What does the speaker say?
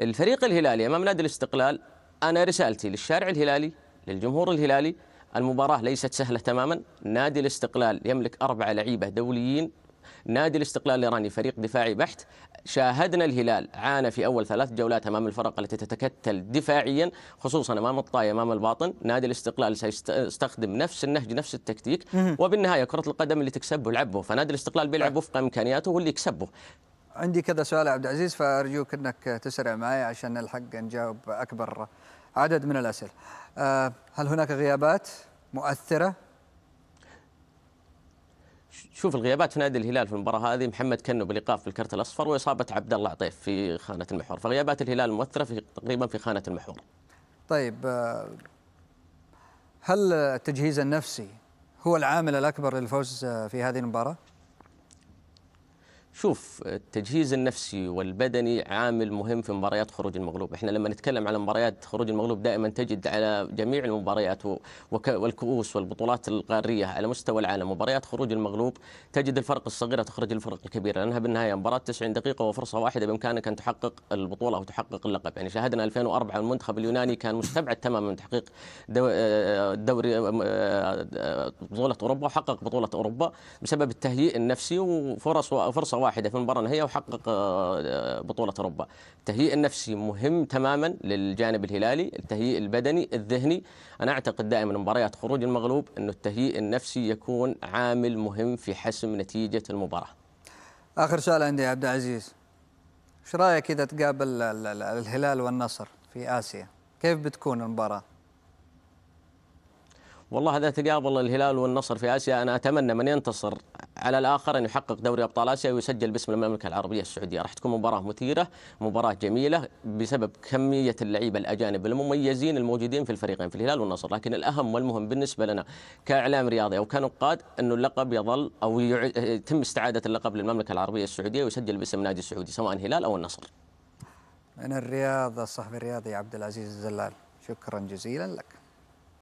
الفريق الهلالي امام نادي الاستقلال انا رسالتي للشارع الهلالي للجمهور الهلالي المباراه ليست سهله تماما نادي الاستقلال يملك اربع لعيبه دوليين نادي الاستقلال الايراني فريق دفاعي بحت شاهدنا الهلال عانى في اول ثلاث جولات امام الفرق التي تتكتل دفاعيا خصوصا امام الطاي امام الباطن نادي الاستقلال سيستخدم نفس النهج نفس التكتيك وبالنهايه كره القدم اللي تكسبه لعبه فنادي الاستقلال بيلعب وفق امكانياته واللي يكسبه عندي كذا سؤال عبد العزيز فارجوك انك تسرع معي عشان نلحق نجاوب اكبر عدد من الاسئله. آه، هل هناك غيابات مؤثره؟ شوف الغيابات في نادي الهلال في المباراه هذه محمد كنو بالايقاف في الكرت الاصفر واصابه عبد الله عطيف في خانه المحور، فغيابات الهلال مؤثره في تقريبا في خانه المحور. طيب آه، هل التجهيز النفسي هو العامل الاكبر للفوز آه، في هذه المباراه؟ شوف التجهيز النفسي والبدني عامل مهم في مباريات خروج المغلوب احنا لما نتكلم على مباريات خروج المغلوب دائما تجد على جميع المباريات والكؤوس والبطولات القارية على مستوى العالم مباريات خروج المغلوب تجد الفرق الصغيرة تخرج الفرق الكبيرة لأنها بالنهاية مباراة 90 دقيقة وفرصة واحدة بإمكانك أن تحقق البطولة وتحقق اللقب يعني شاهدنا 2004 المنتخب اليوناني كان مستبعد تماما من تحقيق آه، دوري آه، آه، بطولة أوروبا وحقق بطولة أوروبا بسبب التهيئ النفسي وفرص فرصة واحده في المباراه النهائيه وحقق آه، آه، بطوله اوروبا. التهيئ النفسي مهم تماما للجانب الهلالي، التهيئ البدني، الذهني، انا اعتقد دائما مباريات خروج المغلوب انه التهيئ النفسي يكون عامل مهم في حسم نتيجه المباراه. اخر سؤال عندي يا عبد العزيز. ايش رايك اذا تقابل الهلال والنصر في اسيا؟ كيف بتكون المباراه؟ والله اذا تقابل الهلال والنصر في اسيا انا اتمنى من ينتصر على الاخر ان يحقق دوري ابطال اسيا ويسجل باسم المملكه العربيه السعوديه راح تكون مباراه مثيره مباراه جميله بسبب كميه اللعيبه الاجانب المميزين الموجودين في الفريقين في الهلال والنصر لكن الاهم والمهم بالنسبه لنا كاعلام رياضي او كنقاد انه اللقب يظل او يتم استعاده اللقب للمملكه العربيه السعوديه ويسجل باسم نادي السعودي سواء الهلال او النصر من الرياض الصحفي الرياضي عبد العزيز الزلال شكرا جزيلا لك